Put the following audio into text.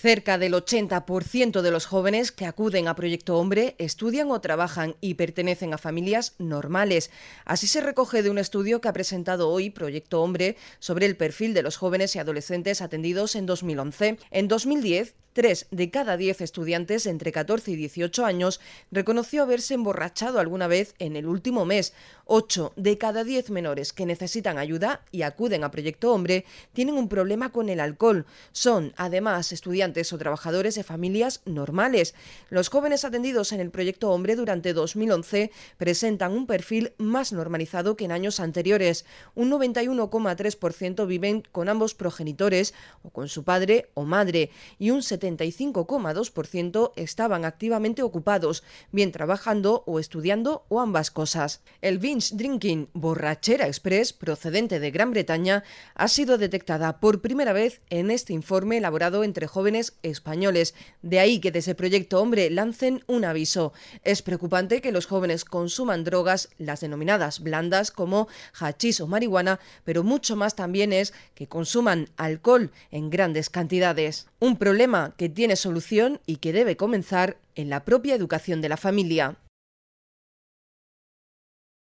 Cerca del 80% de los jóvenes que acuden a Proyecto Hombre estudian o trabajan y pertenecen a familias normales. Así se recoge de un estudio que ha presentado hoy Proyecto Hombre sobre el perfil de los jóvenes y adolescentes atendidos en 2011. En 2010, 3 de cada 10 estudiantes entre 14 y 18 años reconoció haberse emborrachado alguna vez en el último mes. 8 de cada 10 menores que necesitan ayuda y acuden a Proyecto Hombre tienen un problema con el alcohol. Son, además, estudiantes o trabajadores de familias normales. Los jóvenes atendidos en el Proyecto Hombre durante 2011 presentan un perfil más normalizado que en años anteriores. Un 91,3% viven con ambos progenitores o con su padre o madre y un 70 75,2% estaban activamente ocupados, bien trabajando o estudiando o ambas cosas. El binge drinking borrachera express procedente de Gran Bretaña ha sido detectada por primera vez en este informe elaborado entre jóvenes españoles. De ahí que desde Proyecto Hombre lancen un aviso. Es preocupante que los jóvenes consuman drogas, las denominadas blandas como hachís o marihuana, pero mucho más también es que consuman alcohol en grandes cantidades. Un problema que tiene solución y que debe comenzar en la propia educación de la familia.